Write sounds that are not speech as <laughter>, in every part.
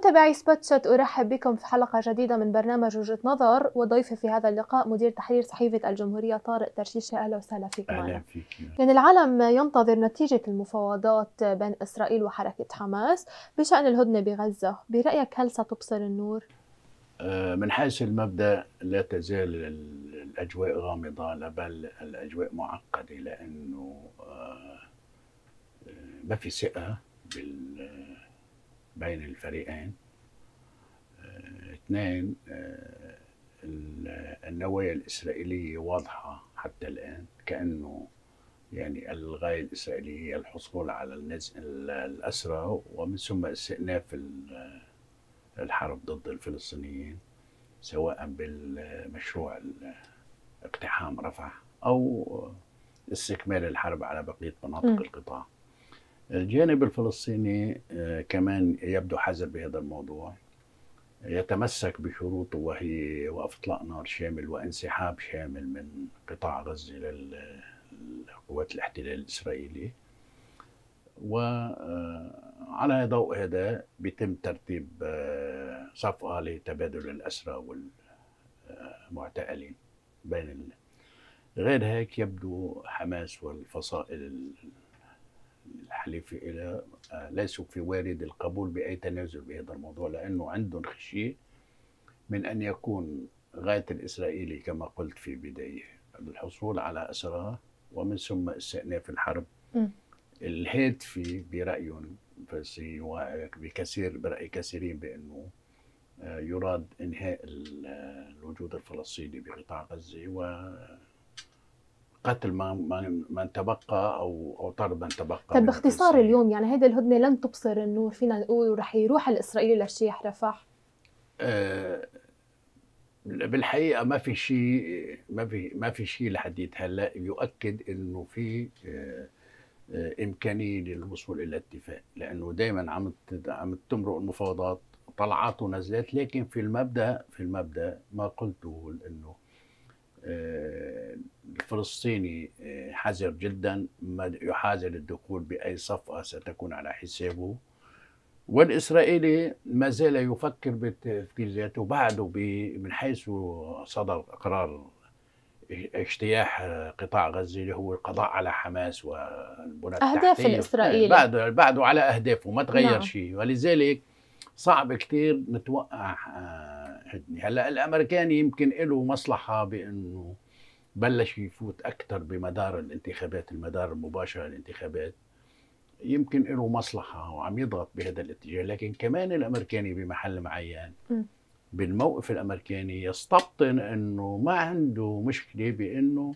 متابعي سبوت شوت أرحب بكم في حلقة جديدة من برنامج وجهة نظر وضيفي في هذا اللقاء مدير تحرير صحيفة الجمهورية طارق ترشيشة أهلا وسهلا فيك أهلا معنا. فيك يعني العالم ينتظر نتيجة المفاوضات بين إسرائيل وحركة حماس بشأن الهدنة بغزة برأيك هل ستبصر النور؟ آه، من حيث المبدأ لا تزال الأجواء غامضة بل الأجواء معقدة لأنه آه، آه، ما في ثقة بال بين الفريقين آه، اثنين آه، النوايا الإسرائيلية واضحة حتى الآن كأنه يعني الغاية الإسرائيلية هي الحصول على النز... الأسرى ومن ثم استئناف الحرب ضد الفلسطينيين سواء بالمشروع اقتحام رفح أو استكمال الحرب على بقية مناطق القطاع الجانب الفلسطيني آه، كمان يبدو حذر بهذا الموضوع يتمسك بشروطه وهي وقف اطلاق نار شامل وانسحاب شامل من قطاع غزه للقوات الاحتلال الاسرائيلي وعلى آه، ضوء هذا بيتم ترتيب آه، صفقه لتبادل الاسرى والمعتقلين بين غير هيك يبدو حماس والفصائل الحليف إلى آه، ليسوا في وارد القبول بأي تنازل بهذا الموضوع لأنه عندهم خشية من أن يكون غاية الإسرائيلي كما قلت في بداية الحصول على أسرى ومن ثم استئناف الحرب الهاتفي برأيهم بكثير برأي كثيرين بأنه آه، يراد إنهاء آه، الوجود الفلسطيني بقطاع غزة و قتل ما من تبقى او او طرد من تبقى طيب باختصار اليوم يعني هذه الهدنه لن تبصر النور فينا نقول رح يروح الاسرائيلي لرشيح رفح أه بالحقيقه ما في شيء ما في ما في شيء لحديت هلا يؤكد انه في أه, آه، امكانيه للوصول الى اتفاق لانه دائما عم عم تمرق المفاوضات طلعات ونزلات لكن في المبدا في المبدا ما قلته انه الفلسطيني آه، حذر جدا يحاذر الدخول بأي صفقة ستكون على حسابه والإسرائيلي ما زال يفكر بتفكير بعده من حيث صدر قرار اجتياح آه، قطاع غزة اللي هو القضاء على حماس والبنى التحتية أهداف الإسرائيلي بعده, بعده على أهدافه ما تغير نعم. شيء ولذلك صعب كثير نتوقع آه، حدني هلا الامريكاني يمكن له مصلحه بانه بلش يفوت اكثر بمدار الانتخابات المدار المباشر للانتخابات يمكن له مصلحه وعم يضغط بهذا الاتجاه لكن كمان الامريكاني بمحل معين بالموقف الامريكاني يستبطن انه ما عنده مشكله بانه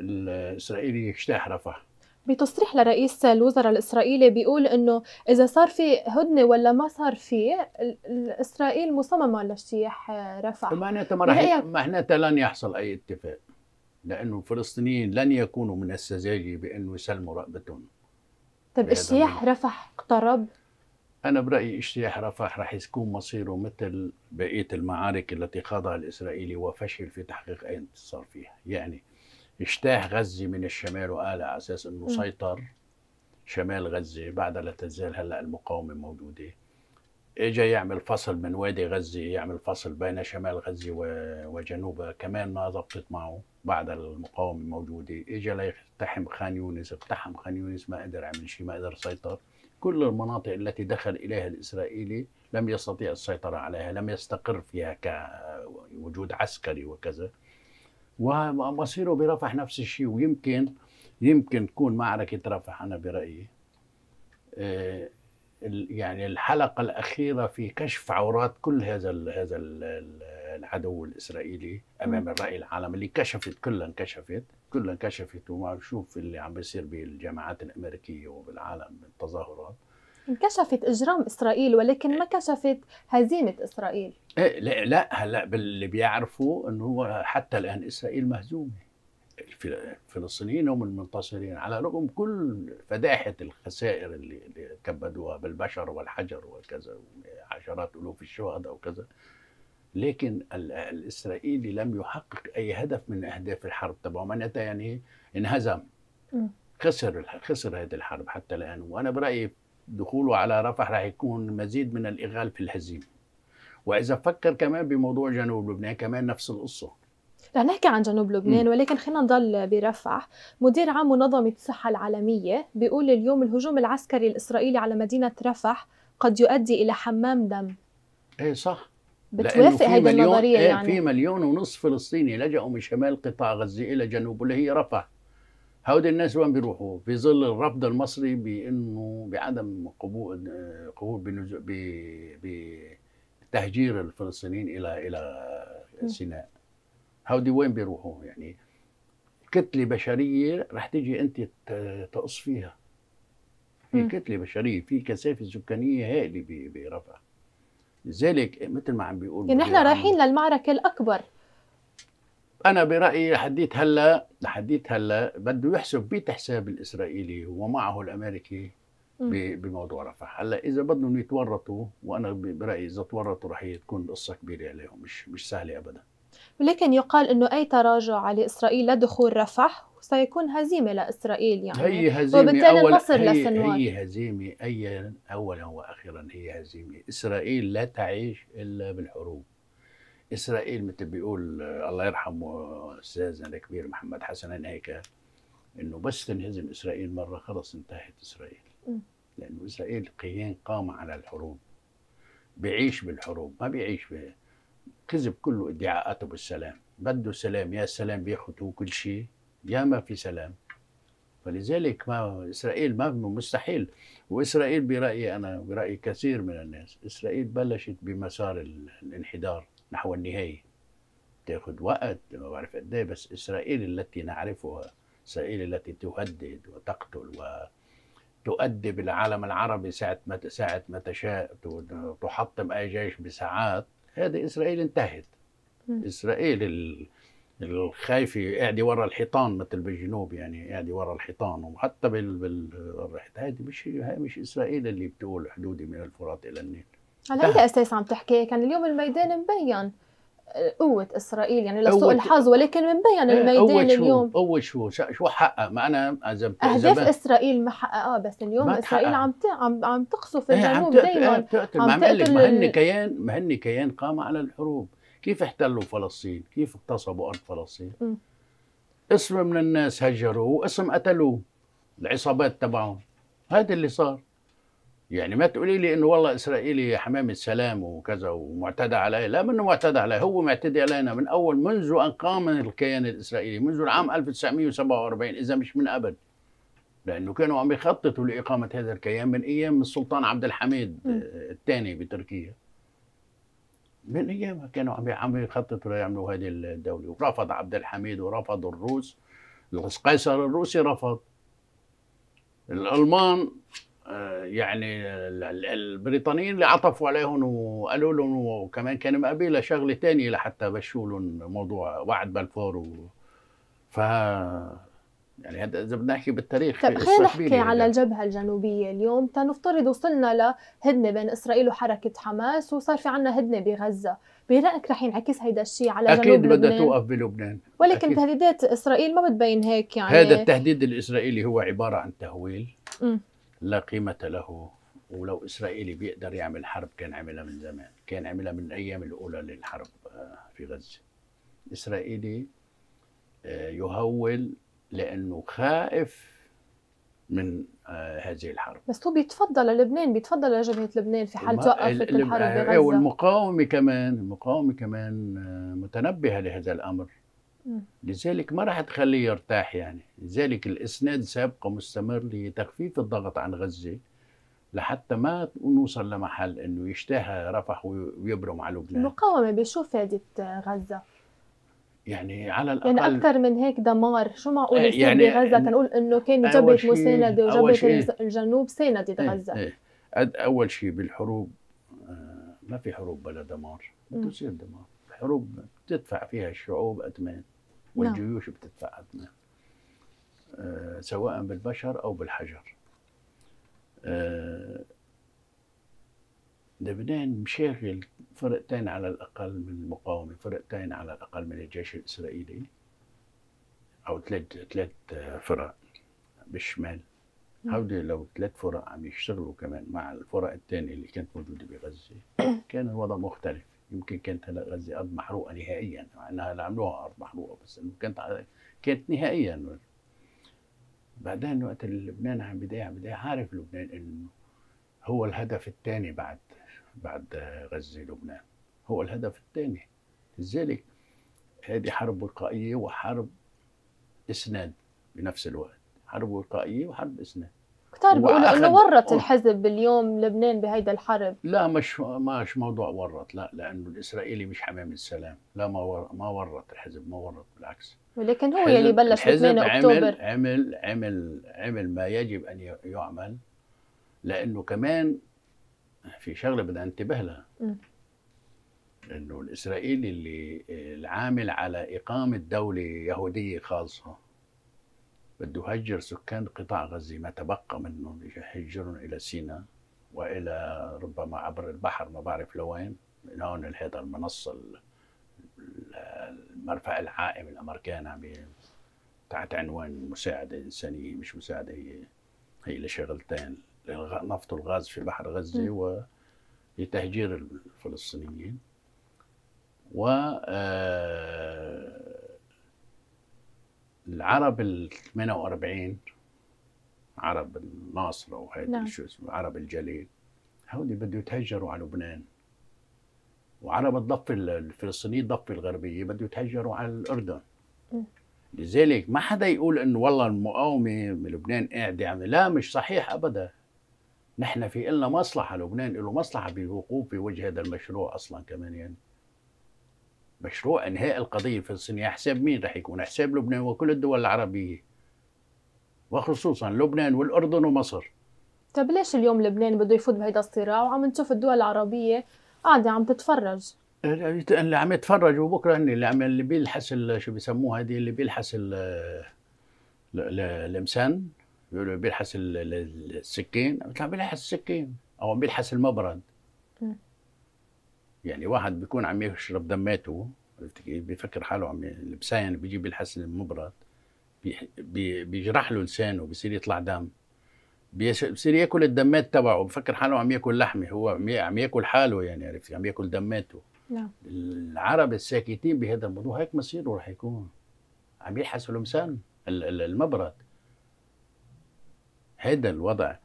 الاسرائيلي يجتاح رفح بتصريح لرئيس الوزراء الاسرائيلي بيقول انه اذا صار في هدنه ولا ما صار في اسرائيل مصممه لاجتياح آه، رفح معناتها ما راح معناتها لن يحصل اي اتفاق لانه الفلسطينيين لن يكونوا من السذاجه بانه يسلموا رقبتهم طيب اجتياح رفح اقترب انا برايي اجتياح رفح راح يكون مصيره مثل بقيه المعارك التي خاضها الاسرائيلي وفشل في تحقيق اي انتصار فيها يعني اجتاح غزة من الشمال وقال على أساس أنه سيطر شمال غزة بعدها لا تزال هلأ المقاومة موجودة اجى يعمل فصل من وادي غزة يعمل فصل بين شمال غزة وجنوبها كمان ما ضبطت معه بعد المقاومة موجودة اجى ليقتحم خان يونس اقتحم خان يونس ما قدر يعمل شيء ما قدر يسيطر كل المناطق التي دخل إليها الإسرائيلي لم يستطيع السيطرة عليها لم يستقر فيها كوجود عسكري وكذا ومصيره برفح نفس الشيء ويمكن يمكن تكون معركة رفح أنا برأيي آه، يعني الحلقة الأخيرة في كشف عورات كل هذا هذا العدو الإسرائيلي أمام الرأي العالم اللي كشفت كلها انكشفت كلها انكشفت وما شوف اللي عم بيصير بالجامعات الأمريكية وبالعالم من تظاهرات انكشفت اجرام اسرائيل ولكن ما كشفت هزيمه اسرائيل إيه، لا لا هلا باللي بيعرفوا انه حتى الان اسرائيل مهزومه الفلسطينيين هم المنتصرين على رغم كل فداحه الخسائر اللي, اللي كبدوها بالبشر والحجر وكذا عشرات الوف الشهداء وكذا لكن الاسرائيلي لم يحقق اي هدف من اهداف الحرب تبعه معناتها يعني إيه؟ انهزم خسر خسر هذه الحرب حتى الان وانا برايي دخوله على رفح راح يكون مزيد من الإغال في الهزيمة وإذا فكر كمان بموضوع جنوب لبنان كمان نفس القصة رح نحكي عن جنوب لبنان ولكن خلينا نضل برفح مدير عام منظمة الصحة العالمية بيقول اليوم الهجوم العسكري الإسرائيلي على مدينة رفح قد يؤدي إلى حمام دم ايه صح بتوافق هذه النظرية إيه، يعني في مليون ونص فلسطيني لجأوا من شمال قطاع غزة إلى جنوب واللي هي رفح هؤلاء الناس وين بيروحوا؟ في ظل الرفض المصري بانه بعدم قبول قبول بتهجير الفلسطينيين الى الى سيناء هؤلاء وين بيروحوا يعني كتله بشريه رح تيجي انت تقص فيها في كتله بشريه في كثافه سكانيه هائله برفع لذلك مثل ما عم بيقولوا يعني نحن رايحين للمعركه الاكبر انا برايي لحديت هلا لحديت هلا بده يحسب بيت حساب الاسرائيلي ومعه الامريكي بموضوع رفح هلا اذا بدهم يتورطوا وانا برايي اذا تورطوا رح تكون قصه كبيره عليهم مش مش سهله ابدا ولكن يقال انه اي تراجع على اسرائيل لدخول رفح سيكون هزيمه لاسرائيل يعني هي هزيمه وبالتالي أول النصر لسنوار هي هزيمه ايا اولا واخيرا هي هزيمه اسرائيل لا تعيش الا بالحروب اسرائيل مثل بيقول الله يرحمه استاذنا الكبير محمد حسن هيك انه بس تنهزم اسرائيل مره خلص انتهت اسرائيل لانه اسرائيل قيان قام على الحروب بيعيش بالحروب ما بيعيش به كذب كله ادعاءاته بالسلام بده سلام يا سلام بياخذوا كل شيء يا ما في سلام فلذلك ما اسرائيل ما مستحيل واسرائيل برايي انا براي كثير من الناس اسرائيل بلشت بمسار الانحدار نحو النهايه تأخذ وقت ما بعرف قد ايه بس اسرائيل التي نعرفها اسرائيل التي تهدد وتقتل وتؤدب العالم العربي ساعه ما ساعه ما تشاء تحطم اي جيش بساعات هذه اسرائيل انتهت اسرائيل الخايفة قاعدة ورا الحيطان مثل بالجنوب يعني قاعدة ورا الحيطان وحتى بال, بال... هذه مش هي مش اسرائيل اللي بتقول حدودي من الفرات الى النيل على اي اساس عم تحكي؟ كان اليوم الميدان مبين آه، قوة اسرائيل يعني لسوء الحظ ولكن مبين إيه، الميدان اليوم قوة شو شو حقق ما انا اذا اهداف اسرائيل ما حققها بس اليوم اسرائيل عم عم عم تقصف إيه، الجنوب إيه، دائما عم تقتل ما هن كيان ما هن كيان قام على الحروب كيف احتلوا فلسطين؟ كيف اغتصبوا ارض فلسطين؟ م. اسم من الناس هجروه واسم قتلوه العصابات تبعهم هذا اللي صار يعني ما تقولي لي انه والله اسرائيلي حمام السلام وكذا ومعتدى علي لا منه معتدى علي هو معتدي علينا من اول منذ ان قام الكيان الاسرائيلي منذ العام 1947 اذا مش من قبل لانه كانوا عم يخططوا لاقامه هذا الكيان من ايام السلطان عبد الحميد الثاني بتركيا من ايامها كانوا عم عم يخططوا ليعملوا هذه الدوله ورفض عبد الحميد ورفض الروس القيصر الروسي رفض الالمان يعني البريطانيين اللي عطفوا عليهم وقالوا لهم وكمان كان مقابله شغله تانية لحتى بشوا لهم موضوع وعد بلفور و... ف يعني هذا اذا بدنا نحكي بالتاريخ طيب خلينا نحكي على يعني. الجبهه الجنوبيه اليوم تنفترض وصلنا لهدنه بين اسرائيل وحركه حماس وصار في عنا هدنه بغزه برايك رح ينعكس هيدا الشيء على أكيد جنوب لبنان اكيد بدها توقف بلبنان ولكن أكيد. تهديدات اسرائيل ما بتبين هيك يعني هذا التهديد الاسرائيلي هو عباره عن تهويل م. لا قيمة له ولو إسرائيلي بيقدر يعمل حرب كان عملها من زمان كان عملها من الأيام الأولى للحرب آه، في غزة إسرائيلي آه، يهول لأنه خائف من آه، هذه الحرب بس هو بيتفضل للبنان بيتفضل لجبهة لبنان في حال توقفت الحرب بغزة والمقاومة كمان المقاومة كمان متنبهة لهذا الأمر لذلك ما راح تخليه يرتاح يعني لذلك الاسناد سيبقى مستمر لتخفيف الضغط عن غزه لحتى ما نوصل لمحل انه يشتهى رفح ويبرم على لبنان المقاومه بشو فادت غزه؟ يعني على الاقل يعني اكثر من هيك دمار شو معقول آه، يصير يعني بغزه تنقول انه كان جبهه مسانده وجبهه الجنوب ساندت إيه، غزه ايه ايه اول شيء بالحروب آه، ما في حروب بلا دمار بتصير دمار الحروب بتدفع فيها الشعوب اثمان نعم. والجيوش بتتفاعل معه آه، سواء بالبشر او بالحجر آه، لبنان مشاغل فرقتين على الاقل من المقاومه فرقتين على الاقل من الجيش الاسرائيلي او ثلاث ثلاث فرق بالشمال نعم. هودي لو ثلاث فرق عم يشتغلوا كمان مع الفرق الثانيه اللي كانت موجوده بغزه <coughs> كان الوضع مختلف يمكن كانت هلا غزه ارض محروقه نهائيا مع انها اللي عملوها ارض محروقه بس انه كانت كانت نهائيا بعدين وقت لبنان عم بدايه عم بدايه عارف لبنان انه هو الهدف الثاني بعد بعد غزه لبنان هو الهدف الثاني لذلك هذه حرب وقائيه وحرب اسناد بنفس الوقت حرب وقائيه وحرب اسناد كتار بيقولوا انه ورط الحزب اليوم لبنان بهيدا الحرب لا مش مش موضوع ورط لا لانه الاسرائيلي مش حمام السلام لا ما ور... ما ورط الحزب ما ورط بالعكس ولكن هو يلي بلش 8 اكتوبر عمل عمل عمل عمل ما يجب ان يعمل لانه كمان في شغله بدنا ننتبه لها انه الاسرائيلي اللي آه، العامل على اقامه دوله يهوديه خالصه بده يهجر سكان قطاع غزة ما تبقى منهم يهجرهم إلى سيناء وإلى ربما عبر البحر ما بعرف لوين من هون هذا المنصة المرفأ العائم الأمريكان عم تحت عنوان مساعدة إنسانية مش مساعدة هي هي لشغلتين نفط والغاز في بحر غزة ولتهجير الفلسطينيين و آه العرب ال 48 عرب الناصرة وهيك نعم. شو اسمه عرب الجليل هودي بده يتهجروا على لبنان وعرب الضفة الفلسطينية الضفة الغربية بده يتهجروا على الأردن لذلك ما حدا يقول انه والله المقاومه بلبنان قاعده عم يعني لا مش صحيح ابدا نحن في إلنا مصلحه لبنان له مصلحه بوقوف بوجه هذا المشروع اصلا كمان يعني مشروع انهاء القضيه الفلسطينيه حساب مين راح يكون؟ حساب لبنان وكل الدول العربيه وخصوصا لبنان والاردن ومصر طب ليش اليوم لبنان بده يفوت بهيدا الصراع وعم نشوف الدول العربيه قاعده عم تتفرج اللي عم يتفرجوا بكره هن اللي عم اللي بيلحس شو بيسموها هذه اللي بيلحس الامسان بيلحس السكين عم بيلحس السكين او عم بيلحس المبرد يعني واحد بيكون عم يشرب دماته عرفت كيف؟ بفكر حاله عم لسان بيجيب الحسن المبرد بي بيجرح له لسانه بصير يطلع دم بصير ياكل الدمات تبعه بفكر حاله عم ياكل لحمه هو عم ياكل حاله يعني عرفت عم ياكل دماته نعم العرب الساكتين بهذا الموضوع هيك مصيره رح يكون عم يلحسوا لمسان المبرد هذا الوضع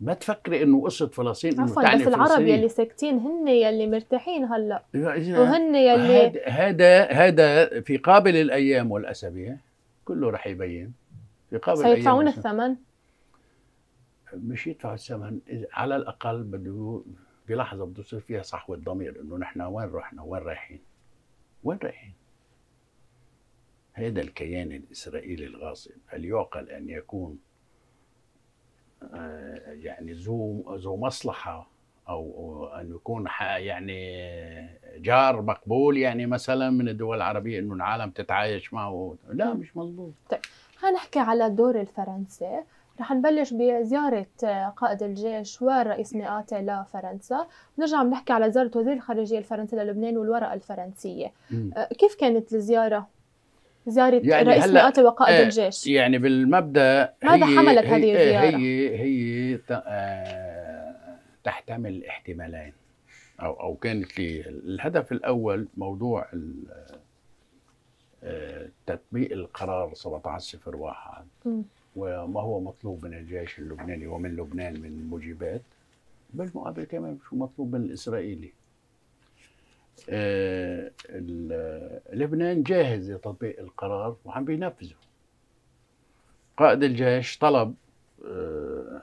ما تفكري انه قصه فلسطين عفوا بس العرب يلي ساكتين هن يلي مرتاحين هلا وهن يلي هذا هذا في قابل الايام والاسابيع كله رح يبين في قابل سيدفعون الثمن مش يدفعوا الثمن على الاقل بده بلحظه بده يصير فيها صحوه ضمير انه نحن وين رحنا وين رايحين وين رايحين هذا الكيان الاسرائيلي الغاصب هل يعقل ان يكون آه، يعني ذو ذو مصلحه او ان يكون يعني جار مقبول يعني مثلا من الدول العربيه انه العالم تتعايش معه لا مش مضبوط طيب هنحكي على الدور الفرنسي رح نبلش بزيارة قائد الجيش ورئيس مئاته لفرنسا نرجع بنحكي على زيارة وزير الخارجية الفرنسي للبنان والورقة الفرنسية م. آه، كيف كانت الزيارة زيارة يعني رئيس مئات وقائد آه الجيش يعني بالمبدأ ماذا هي حملت هذه آه، الزيارة؟ هي هي آه، تحتمل احتمالين أو أو كانت لي الهدف الأول موضوع آه، تطبيق القرار 1701 وما هو مطلوب من الجيش اللبناني ومن لبنان من مجيبات بالمقابل كمان شو مطلوب من الإسرائيلي آه، لبنان جاهز لتطبيق القرار وعم بينفذه قائد الجيش طلب آه،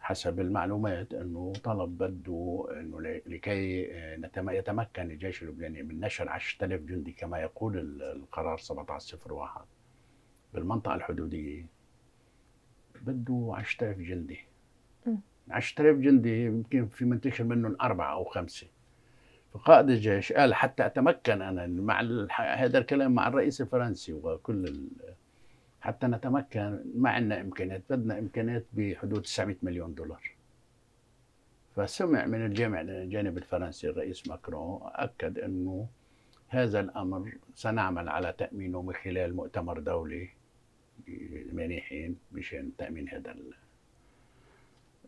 حسب المعلومات انه طلب بده انه لكي آه، يتمكن الجيش اللبناني من نشر 10000 جندي كما يقول القرار 1701 بالمنطقه الحدوديه بده 10000 جندي 10000 جندي يمكن في منتشر منهم اربعه او خمسه فقائد الجيش قال حتى أتمكن أنا مع هذا الكلام مع الرئيس الفرنسي وكل حتى نتمكن ما عندنا إمكانيات بدنا إمكانيات بحدود 900 مليون دولار فسمع من الجامع الجانب الفرنسي الرئيس ماكرون أكد أنه هذا الأمر سنعمل على تأمينه من خلال مؤتمر دولي منيحين مشان تأمين هذا الامر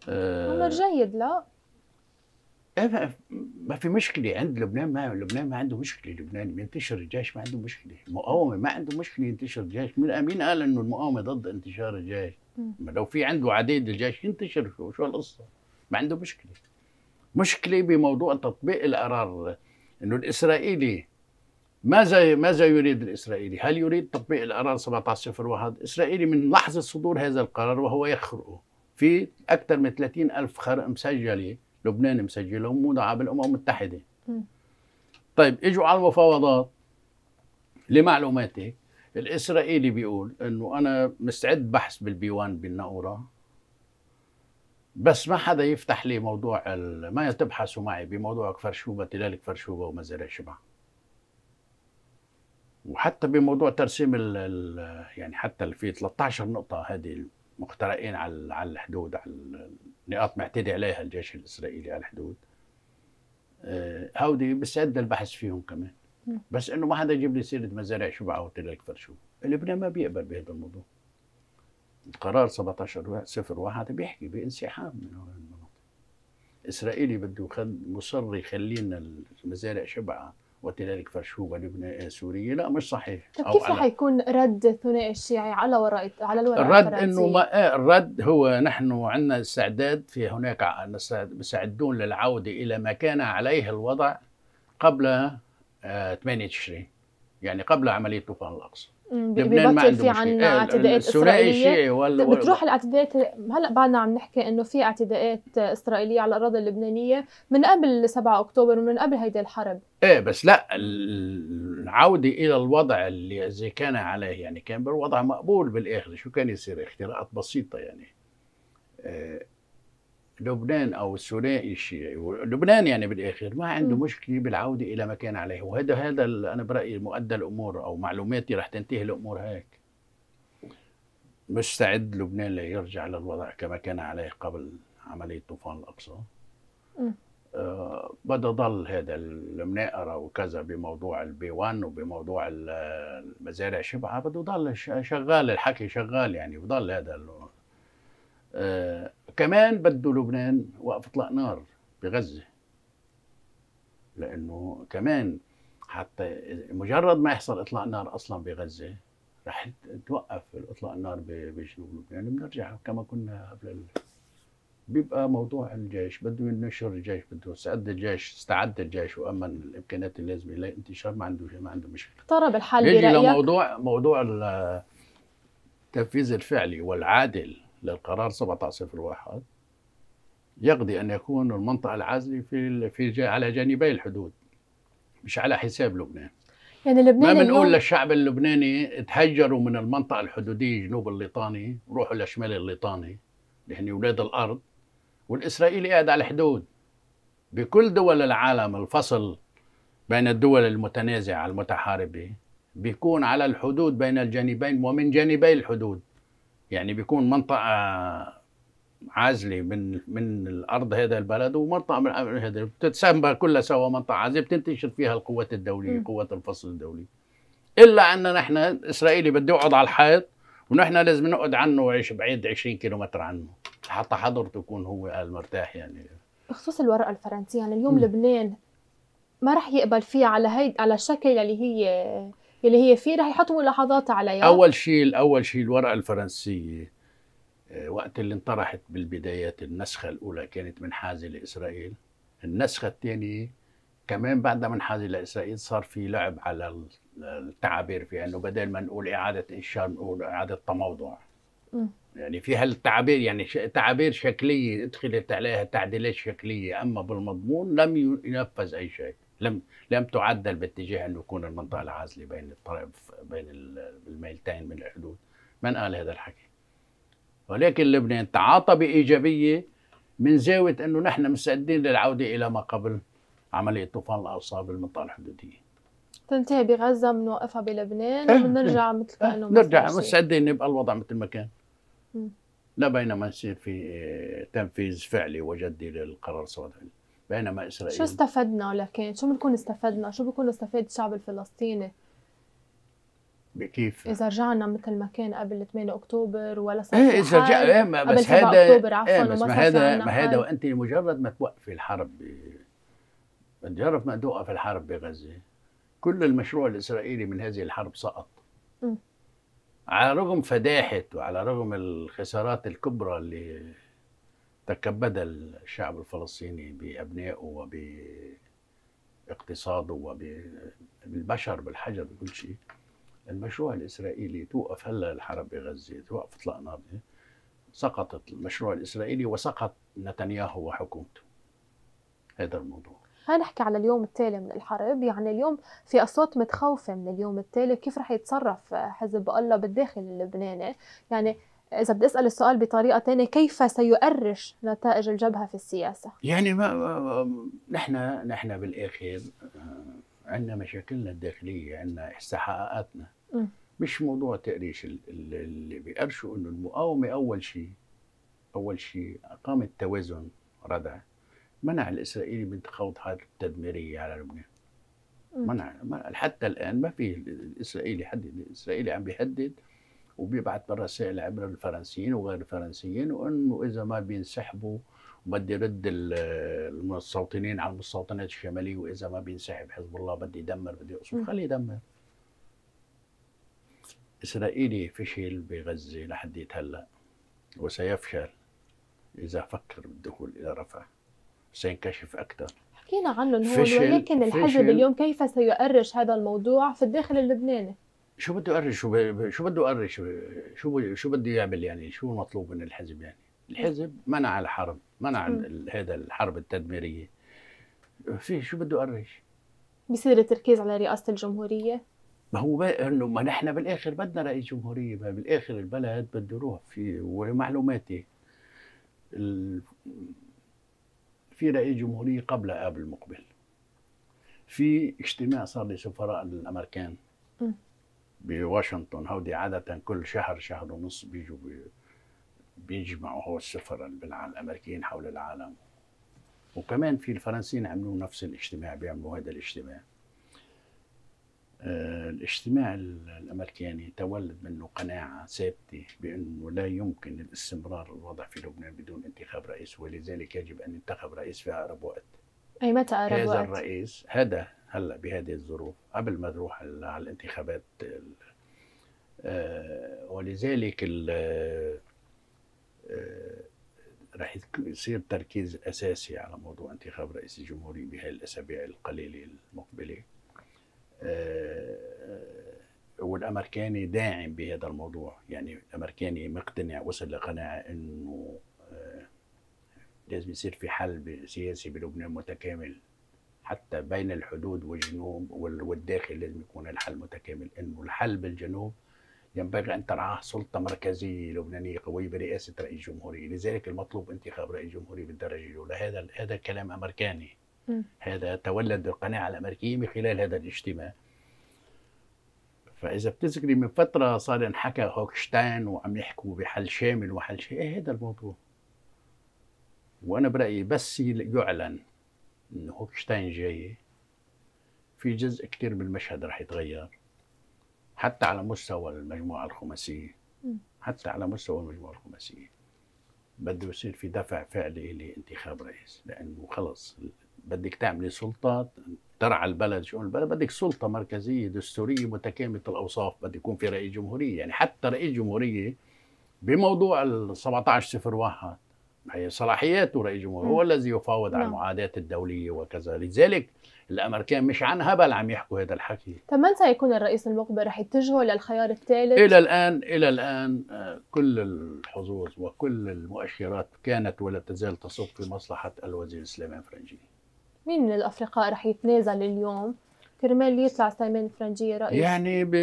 أمر آه، جيد لا هذا ما في مشكله عند لبنان ما لبنان ما عنده مشكله لبنان ينتشر الجيش ما عنده مشكله المقاومه ما عنده مشكله ينتشر الجيش مين أمين قال انه المقاومه ضد انتشار الجيش ما لو في عنده عديد الجيش ينتشر شو شو القصه ما عنده مشكله مشكله بموضوع تطبيق القرار انه الاسرائيلي ماذا ماذا يريد الاسرائيلي؟ هل يريد تطبيق القرار 1701 الاسرائيلي من لحظه صدور هذا القرار وهو يخرقه في اكثر من 30 الف خرق مسجله لبناني مسجلهم ودعا بالامم المتحده طيب اجوا على المفاوضات لمعلوماتك الاسرائيلي بيقول انه انا مستعد بحث بالبيوان بالناوره بس ما حدا يفتح لي موضوع ما تبحثوا معي بموضوع كفرشوبة تلال كفرشوبة ومزارع شبع وحتى بموضوع ترسيم الـ يعني حتى في 13 نقطه هذه مخترقين على على الحدود على النقاط معتدي عليها الجيش الاسرائيلي على الحدود آه، هودي بسد البحث فيهم كمان بس انه ما حدا يجيب لي سيره مزارع شبع او لك فرشو لبنان ما بيقبل بهذا الموضوع القرار 17 صفر واحد بيحكي بانسحاب من هون المناطق اسرائيلي بده مصر يخلي لنا المزارع شبعه وكذلك فرشوبه لبنى سوريه لا مش صحيح طب كيف رح يكون رد الثنائي الشيعي على وراء على الوراء الرد انه ما إيه، الرد هو نحن عندنا استعداد في هناك مستعدون للعوده الى ما كان عليه الوضع قبل 8 آه، تشرين يعني قبل عمليه طوفان الاقصى لبنان ما في عنا إيه، اعتداءات اسرائيليه ولا بتروح الاعتداءات هلا بعدنا عم نحكي انه في اعتداءات اسرائيليه على الاراضي اللبنانيه من قبل 7 اكتوبر ومن قبل هيدي الحرب ايه بس لا العوده الى الوضع اللي زي كان عليه يعني كان بالوضع مقبول بالاخر شو كان يصير اختراقات بسيطه يعني آه لبنان او الثنائي الشيعي لبنان يعني بالاخر ما عنده مشكله بالعوده الى ما كان عليه وهذا هذا انا برايي مؤدى الامور او معلوماتي رح تنتهي الامور هيك مستعد لبنان ليرجع للوضع كما كان عليه قبل عمليه طوفان الاقصى آه بدا ضل هذا المناقره وكذا بموضوع البي 1 وبموضوع المزارع شبعه بده ضل شغال الحكي شغال يعني بضل هذا آه، كمان بده لبنان وقف اطلاق نار بغزه لانه كمان حتى مجرد ما يحصل اطلاق نار اصلا بغزه رح توقف اطلاق النار بجنوب لبنان بنرجع كما كنا قبل ال... بيبقى موضوع الجيش بده ينشر الجيش بده يستعد الجيش استعد الجيش وامن الامكانيات اللازمه للانتشار ما عنده ما عنده مشكله ترى الحل برايك موضوع موضوع التنفيذ الفعلي والعادل للقرار 1701 يقضي أن يكون المنطقة العازلة في في على جانبي الحدود مش على حساب لبنان يعني لبنان ما بنقول للشعب اللبناني تهجروا من المنطقة الحدودية جنوب الليطاني وروحوا لشمال الليطاني هن أولاد الأرض والإسرائيلي قاعد على الحدود بكل دول العالم الفصل بين الدول المتنازعة المتحاربة بيكون على الحدود بين الجانبين ومن جانبي الحدود يعني بيكون منطقه عازله من من الارض هذا البلد ومنطقه من هذا بتتسمى كلها سوا منطقه عازله بتنتشر فيها القوات الدوليه م. قوات الفصل الدولي الا ان نحن اسرائيلي بده يقعد على الحائط ونحن لازم نقعد عنه وعيش بعيد 20 كيلومتر عنه حتى حضرته يكون هو قال مرتاح يعني بخصوص الورقه الفرنسيه يعني اليوم م. لبنان ما راح يقبل فيها على هي على الشكل اللي هي اللي هي فيه رح يحطوا ملاحظات عليها اول شيء اول شيء الورقه الفرنسيه آه، وقت اللي انطرحت بالبدايات النسخه الاولى كانت منحازه لاسرائيل النسخه الثانيه كمان بعدها منحازه لاسرائيل صار في لعب على التعابير في انه بدل ما نقول اعاده انشاء نقول اعاده تموضع يعني في هالتعابير يعني تعابير شكليه ادخلت عليها تعديلات شكليه اما بالمضمون لم ينفذ اي شيء لم لم تعدل باتجاه انه يكون المنطقه العازله بين الطرف بين الميلتين من الحدود من قال هذا الحكي ولكن لبنان تعاطى بايجابيه من زاويه انه نحن مستعدين للعوده الى ما قبل عمليه طوفان الاقصى بالمنطقه الحدوديه تنتهي بغزه بنوقفها بلبنان إيه، وبنرجع أه مثل ما انه نرجع مستعدين يبقى الوضع مثل ما كان لا بينما يصير في آه، تنفيذ فعلي وجدي للقرار السوداء بينما إسرائيل شو استفدنا لكن شو بنكون استفدنا شو بكون استفاد الشعب الفلسطيني بكيف اذا رجعنا مثل ما كان قبل 8 اكتوبر ولا صار ايه اذا رجع ايه ما بس هذا اكتوبر عفوا ايه بس ما هذا ما هذا وانت مجرد ما توقفي الحرب مجرد ما توقف الحرب بغزه كل المشروع الاسرائيلي من هذه الحرب سقط امم على رغم فداحه وعلى رغم الخسارات الكبرى اللي تكبد الشعب الفلسطيني بأبنائه وباقتصاده وبالبشر بالحجر بكل شيء المشروع الإسرائيلي توقف هلا الحرب بغزة توقف إطلاق نار سقطت المشروع الإسرائيلي وسقط نتنياهو وحكومته هذا الموضوع خلينا نحكي على اليوم التالي من الحرب يعني اليوم في اصوات متخوفه من اليوم التالي كيف رح يتصرف حزب الله بالداخل اللبناني يعني إذا بدي أسأل السؤال بطريقة ثانيه كيف سيؤرش نتائج الجبهة في السياسة؟ يعني ما نحن نحن بالآخر آه، عندنا مشاكلنا الداخلية عندنا استحقاقاتنا مش موضوع تقريش اللي بيقرشوا انه المقاومه اول شيء اول شيء اقامت توازن ردع منع الاسرائيلي من تخوض حرب تدميريه على لبنان منع حتى الان ما في الاسرائيلي حدد الاسرائيلي عم بيهدد وبيبعث الرسائل عبر الفرنسيين وغير الفرنسيين وانه اذا ما بينسحبوا بدي رد المستوطنين على المستوطنات الشماليه واذا ما بينسحب حزب الله بدي يدمر بدي يقصف خليه يدمر اسرائيلي فشل بغزه لحد هلا وسيفشل اذا فكر بالدخول الى رفح سينكشف اكثر حكينا عنه هو ولكن الحزب اليوم كيف سيؤرش هذا الموضوع في الداخل اللبناني شو بده يقرر شو, ب... شو بده يقرر شو ب... شو بده يعمل يعني شو المطلوب من الحزب يعني الحزب منع الحرب منع هذا الحرب التدميريه في شو بده يقرش بصير التركيز على رئاسه الجمهوريه ما هو انه ما نحن بالاخر بدنا رئيس جمهوريه ما بالاخر البلد بده يروح في ومعلوماتي ال... في رئيس جمهوريه قبل اب المقبل في اجتماع صار لسفراء الامريكان بواشنطن هودي عادة كل شهر شهر ونص بيجوا بي بيجمعوا هو السفراء الأمريكيين حول العالم وكمان في الفرنسيين عملوا نفس الاجتماع بيعملوا هذا الاجتماع آه الاجتماع الامريكاني تولد منه قناعه ثابته بانه لا يمكن الاستمرار الوضع في لبنان بدون انتخاب رئيس ولذلك يجب ان ينتخب رئيس في اقرب وقت اي متى اقرب وقت؟ هذا الرئيس هذا هلا بهذه الظروف قبل ما تروح على الانتخابات آه، ولذلك آه، رح يصير تركيز اساسي على موضوع انتخاب رئيس الجمهوريه بهذه الاسابيع القليله المقبله آه، والامريكاني داعم بهذا الموضوع يعني الامريكاني مقتنع وصل لقناعه انه لازم يصير في حل سياسي بلبنان متكامل حتى بين الحدود والجنوب والداخل لازم يكون الحل متكامل انه الحل بالجنوب ينبغي ان ترعاه سلطه مركزيه لبنانيه قويه برئاسه رئيس جمهوري، لذلك المطلوب انتخاب رئيس جمهوري بالدرجه الاولى، هذا هذا كلام امريكاني. هذا تولد القناعه الامريكيه من خلال هذا الاجتماع. فاذا بتذكري من فتره صار انحكى هوكشتاين وعم يحكوا بحل شامل وحل شيء، إيه هذا الموضوع. وانا برايي بس يعلن ان هوكشتاين جايه في جزء كثير بالمشهد رح يتغير حتى على مستوى المجموعه الخماسيه حتى على مستوى المجموعه الخماسيه بده يصير في دفع فعلي لانتخاب رئيس لانه خلص بدك تعملي سلطات ترعى البلد شؤون البلد بدك سلطه مركزيه دستوريه متكامله الاوصاف بده يكون في رئيس جمهوريه يعني حتى رئيس جمهوريه بموضوع ال 1701 هي صلاحياته رئيس الجمهوريه هو الذي يفاوض على نعم. المعاهدات الدوليه وكذا لذلك الامريكان مش عن هبل عم يحكوا هذا الحكي طب سيكون الرئيس المقبل رح يتجهوا للخيار الثالث الى الان الى الان آه، كل الحظوظ وكل المؤشرات كانت ولا تزال تصب في مصلحه الوزير سليمان فرنجي مين من الافرقاء رح يتنازل اليوم كرمال يطلع سليمان فرنجي رئيس يعني ب...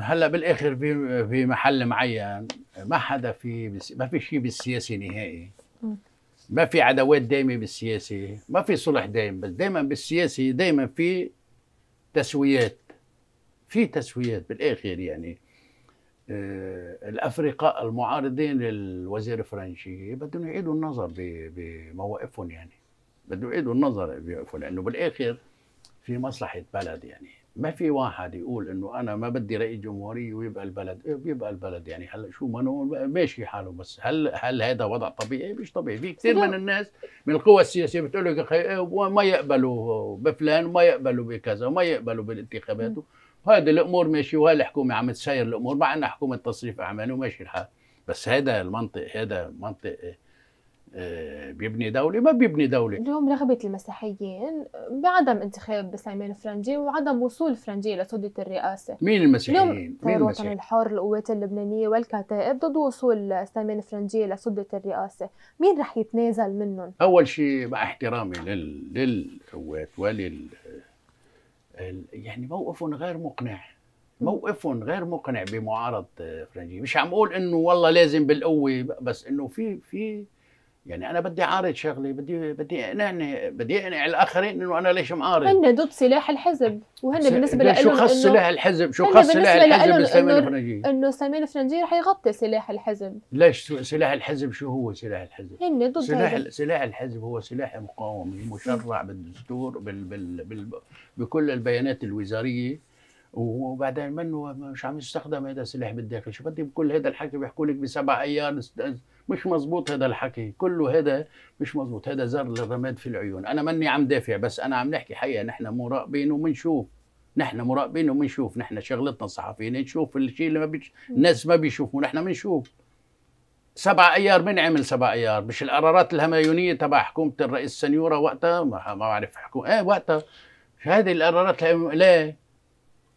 هلا بالاخر في في محل معين ما حدا في بس... ما في شيء بالسياسه نهائي ما في عداوات دائمه بالسياسه ما في صلح دائم بس دائما بالسياسه دائما في تسويات في تسويات بالاخر يعني آه، الافرقاء المعارضين للوزير الفرنسي بدهم يعيدوا النظر بمواقفهم يعني بدهم يعيدوا النظر بمواقفهم لانه بالاخر في مصلحه بلد يعني ما في واحد يقول انه انا ما بدي رئيس جمهوريه ويبقى البلد إيه بيبقى البلد يعني هلا شو ما ماشي حاله بس هل هل هذا وضع طبيعي مش طبيعي في كثير من الناس من القوى السياسيه بتقول لك إيه، ما يقبلوا بفلان وما يقبلوا بكذا وما يقبلوا بالانتخابات هذه الامور ماشي الحكومه عم تسير الامور مع انها حكومه تصريف اعمال وماشي الحال بس هذا المنطق هذا منطق آه، بيبني دولة ما بيبني دولة اليوم رغبة المسيحيين بعدم انتخاب سليمان فرنجي وعدم وصول فرنجي لسدة الرئاسة مين المسيحيين؟ مين الوطن طيب، الحر القوات اللبنانية والكتائب ضد وصول سليمان فرنجي لسدة الرئاسة مين رح يتنازل منهم؟ أول شيء مع احترامي لل... للقوات ولل ال... يعني موقفهم غير مقنع موقفهم غير مقنع بمعارضة فرنجي مش عم أقول إنه والله لازم بالقوة بس إنه في في يعني انا بدي اعارض شغله بدي بدي اقنعني بدي اقنع الاخرين انه انا ليش معارض هن ضد سلاح الحزب وهن بالنسبه لهم شو خص سلاح الحزب شو خص سلاح الحزب بسليمان الفرنجي انه سليمان الفرنجي رح يغطي سلاح الحزب ليش سلاح الحزب شو هو سلاح الحزب هن ضد سلاح هذا. سلاح الحزب هو سلاح مقاومه مشرع بالدستور بال بال بال بكل البيانات الوزاريه وبعدين منه مش عم يستخدم هذا السلاح بالداخل شو بدي بكل هذا الحكي بيحكوا لك بسبع ايار مش مزبوط هذا الحكي كله هذا مش مزبوط هذا زر للرماد في العيون انا ماني عم دافع بس انا عم نحكي حقيقه نحن مراقبين وبنشوف نحن مراقبين وبنشوف نحن شغلتنا الصحفيين نشوف الشيء اللي ما بيش... الناس ما بيشوفوا نحن بنشوف سبع ايار من عمل سبع ايار مش القرارات الهمايونيه تبع حكومه الرئيس سنيوره وقتها ما بعرف حكومه ايه وقتها هذه القرارات لا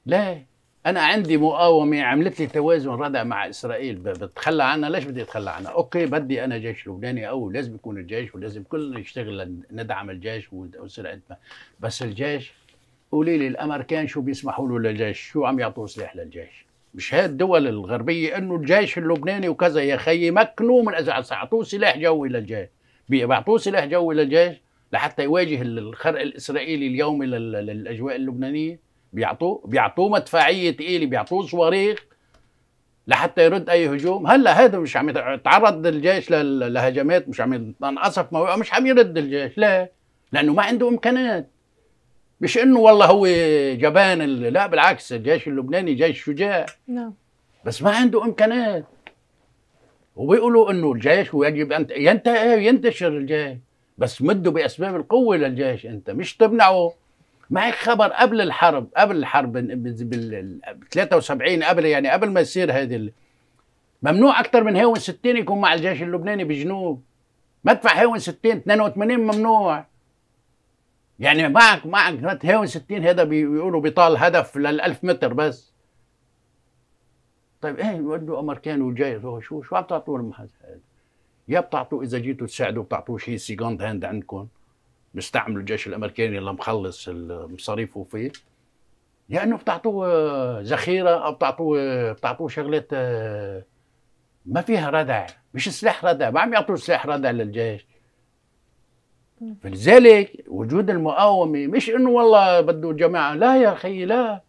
لا انا عندي مقاومه عملت لي توازن ردع مع اسرائيل بتخلى عنها ليش بدي اتخلى عنها اوكي بدي انا جيش لبناني او لازم يكون الجيش ولازم كلنا نشتغل ندعم الجيش وسرعه بس الجيش قولي لي الامريكان شو بيسمحوا له للجيش شو عم يعطوا سلاح للجيش مش هاد الدول الغربيه انه الجيش اللبناني وكذا يا خي مكنوا من اذا اعطوه سلاح جوي للجيش بيعطوه سلاح جوي للجيش لحتى يواجه الخرق الاسرائيلي اليومي للاجواء اللبنانيه بيعطوه بيعطوه مدفعيه ثقيله بيعطوه صواريخ لحتى يرد اي هجوم هلا هذا مش عم تعرض الجيش لهجمات مش عم ينقصف مش عم يرد الجيش ليه لانه ما عنده امكانات مش انه والله هو جبان لا بالعكس الجيش اللبناني جيش شجاع نعم بس ما عنده امكانات وبيقولوا انه الجيش ويجب ان ينتهي ينتشر الجيش بس مده باسباب القوه للجيش انت مش تمنعه معك خبر قبل الحرب قبل الحرب بال 73 قبل يعني قبل ما يصير هذه ممنوع اكثر من هون 60 يكون مع الجيش اللبناني بجنوب مدفع هون 60 82 ممنوع يعني معك معك هون 60 هذا بيقولوا بيطال هدف لل 1000 متر بس طيب ايه بده امريكان وجاي شو شو عم تعطوا المحل هذا يا بتعطوا اذا جيتوا تساعدوا بتعطوا شيء سيكوند هاند عندكم بيستعملوا الجيش الامريكاني اللي مخلص مصاريفه فيه يا يعني انه بتعطوه ذخيره او بتعطوه بتعطوه شغلات آه، ما فيها ردع مش سلاح ردع ما عم يعطوا سلاح ردع للجيش فلذلك وجود المقاومه مش انه والله بده جماعه لا يا اخي لا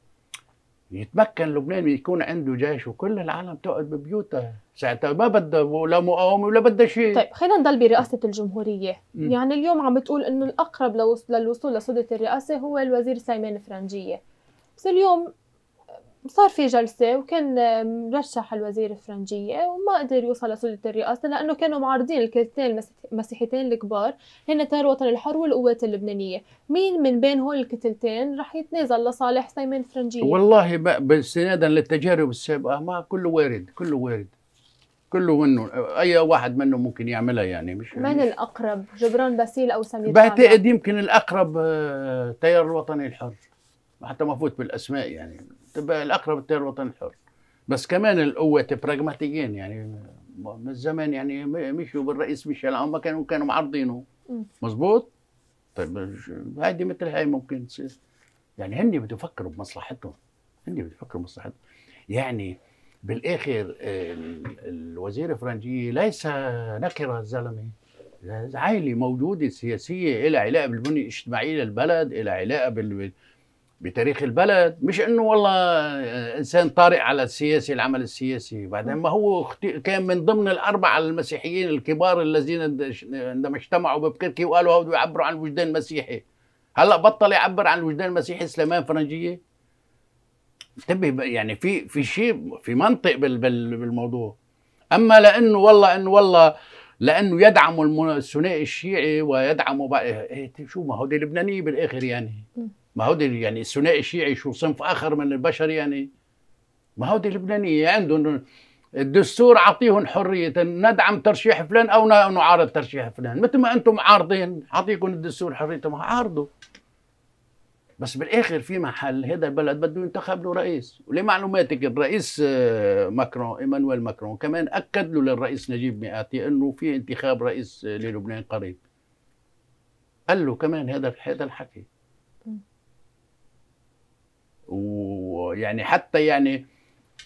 يتمكن لبنان يكون عنده جيش وكل العالم تقعد ببيوتها ساعتها ما بده ولا مقاومه ولا بده شيء طيب خلينا نضل برئاسه الجمهوريه م. يعني اليوم عم بتقول انه الاقرب للوصول لصدة الرئاسه هو الوزير سايمان فرنجيه بس اليوم صار في جلسة وكان مرشح الوزير الفرنجية وما قدر يوصل لسلطة الرئاسة لأنه كانوا معارضين الكتلتين المسيحيتين الكبار هن تيار الوطن الحر والقوات اللبنانية مين من بين هول الكتلتين رح يتنازل لصالح سيمين فرنجية والله استنادا للتجارب السابقة ما كله وارد كله وارد كله منه اي واحد منه ممكن يعملها يعني مش من الاقرب جبران باسيل او سمير بعتقد يمكن الاقرب آه، تيار الوطني الحر حتى ما فوت بالاسماء يعني الاقرب التيار الوطني الحر بس كمان القوة براغماتيين يعني من زمان يعني مشوا بالرئيس ميشيل ما كانوا كانوا معارضينه مزبوط طيب هيدي مثل هاي ممكن تصير يعني هن بده يفكروا بمصلحتهم هن بده يفكروا بمصلحتهم يعني بالاخر الوزير الفرنجي ليس نكره الزلمه عائله موجوده سياسيه لها علاقه بالبنيه الاجتماعيه للبلد لها علاقه بال بتاريخ البلد مش انه والله آه، انسان طارئ على السياسي العمل السياسي بعدين ما هو كان من ضمن الاربعه المسيحيين الكبار الذين عندما اجتمعوا ببكركي وقالوا هؤلاء يعبروا عن الوجدان المسيحي هلا بطل يعبر عن الوجدان المسيحي سليمان فرنجيه انتبه يعني في في شيء في منطق بالموضوع اما لانه والله انه والله لانه يدعم الثنائي الشيعي ويدعم إيه،, ايه شو ما هو دي لبنانيه بالاخر يعني ما هو يعني الثنائي الشيعي شو صنف اخر من البشر يعني ما هو اللبنانيه عندهم الدستور عطيهم حرية ندعم ترشيح فلان أو نعارض ترشيح فلان مثل ما أنتم عارضين عطيكم الدستور حريته ما عارضوا بس بالآخر في محل هذا البلد بده ينتخب له رئيس ولمعلوماتك الرئيس آه، ماكرون إيمانويل ماكرون كمان أكد له للرئيس نجيب مئاتي أنه في انتخاب رئيس آه، للبنان قريب قال له كمان هذا هذا الحكي ويعني حتى يعني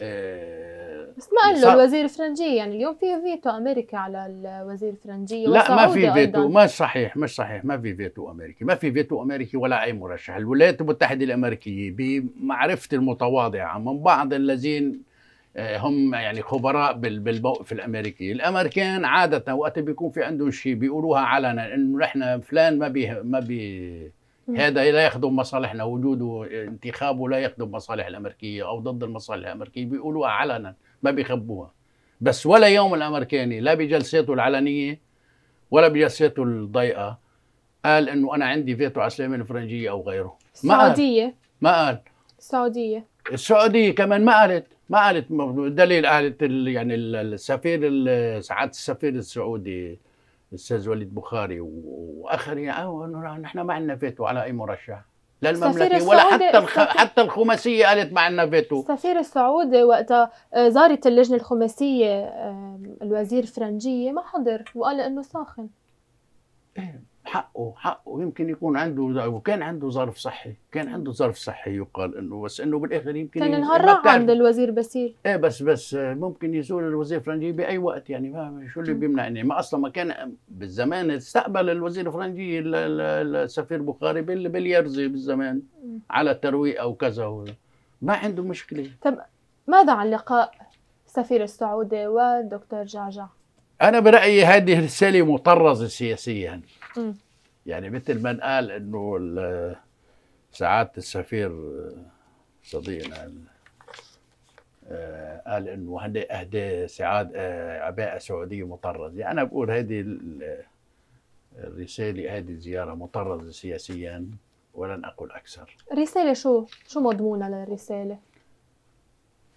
آه، بس ما قال له الوزير الفرنجي يعني اليوم في فيتو امريكا على الوزير الفرنجي لا ما في فيتو ما صحيح مش صحيح ما في فيتو امريكي ما في فيتو امريكي ولا اي مرشح الولايات المتحده الامريكيه بمعرفتي المتواضعه من بعض الذين آه، هم يعني خبراء بالموقف الامريكي الامريكان عاده وقت بيكون في عندهم شيء بيقولوها علنا انه نحن فلان ما بي ما بي هذا لا يخدم مصالحنا وجوده انتخابه لا يخدم مصالح الامريكيه او ضد المصالح الامريكيه بيقولوها علنا ما بيخبوها بس ولا يوم الامريكاني لا بجلساته العلنيه ولا بجلساته الضيقه قال انه انا عندي فيتو على السلامه الفرنجيه او غيره السعوديه ما قال, ما قال. السعوديه السعوديه كمان ما قالت ما قالت دليل قالت يعني السفير سعاده السفير السعودي الاستاذ وليد بخاري واخرين آه، نحن ما عندنا فيتو على اي مرشح لا المملكه ولا حتى الخ... حتى الخماسيه قالت ما عندنا فيتو السفير السعودي وقتها آه، زارت اللجنه الخماسيه الوزير فرنجيه ما حضر وقال انه ساخن إيه. حقه حقه يمكن يكون عنده وكان عنده ظرف صحي كان عنده ظرف صحي يقال انه بس انه بالاخر يمكن كان نهار راح عند الوزير بسيل ايه بس بس ممكن يزور الوزير الفرنجي باي وقت يعني ما شو اللي بيمنع يعني ما اصلا ما كان بالزمان استقبل الوزير الفرنجي السفير بخاري باليرزي بالزمان على الترويق او كذا ما عنده مشكله طب ماذا عن لقاء السفير السعودي والدكتور جعجع انا برايي هذه رساله مطرزه سياسيا يعني مثل من قال انه سعاده السفير صديقنا آه، قال انه هني اهدي سعاد آه، عباءه سعوديه مطرزه يعني انا بقول هذه الرساله هذه الزياره مطرزه سياسيا ولن اقول اكثر رساله شو شو مضمونها للرساله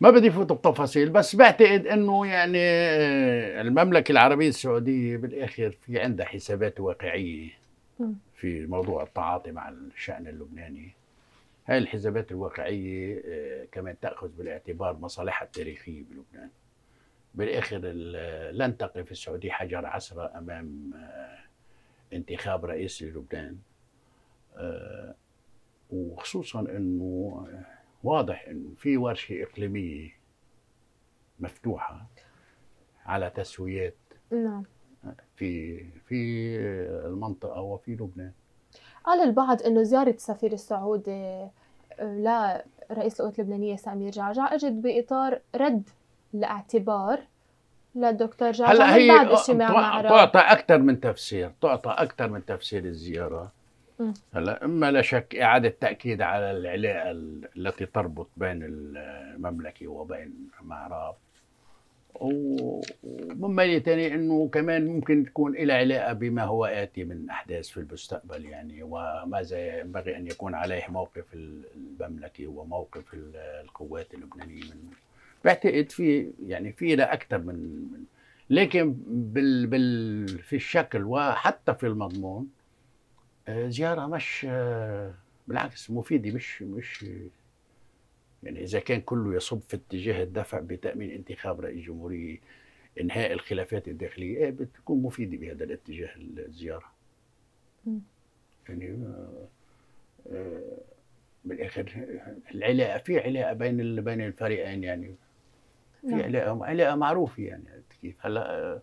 ما بدي فوت بتفاصيل بس بعتقد انه يعني آه، المملكه العربيه السعوديه بالاخر في عندها حسابات واقعيه في موضوع التعاطي مع الشان اللبناني هاي الحسابات الواقعيه آه، كمان تاخذ بالاعتبار مصالحها التاريخيه بلبنان بالاخر لن تقف السعوديه حجر عسرة امام آه، انتخاب رئيس للبنان وخصوصا انه واضح انه في ورشه اقليميه مفتوحه على تسويات نعم في في المنطقه وفي لبنان قال البعض انه زياره السفير السعودي آه، لرئيس القوات اللبنانيه سامي جعجع اجت باطار رد الاعتبار للدكتور جعجع هلا هي تعطى اكثر من تفسير تعطى اكثر من تفسير الزياره هلا اما لا شك اعاده تاكيد على العلاقه التي تربط بين المملكه وبين معراب ومما ثاني انه كمان ممكن تكون إلى علاقه بما هو اتي من احداث في المستقبل يعني وماذا ينبغي ان يكون عليه موقف المملكه وموقف القوات اللبنانيه منه بعتقد في يعني في لا اكثر من لكن بال بال في الشكل وحتى في المضمون آه، زياره مش آه، بالعكس مفيده مش مش يعني اذا كان كله يصب في اتجاه الدفع بتامين انتخاب رئيس جمهوريه انهاء الخلافات الداخليه إيه، بتكون مفيده بهذا الاتجاه الزياره م. يعني آه، بالاخر العلاقه في علاقه بين بين الفريقين يعني في نعم. علاقه علاقه معروفه يعني كيف هلا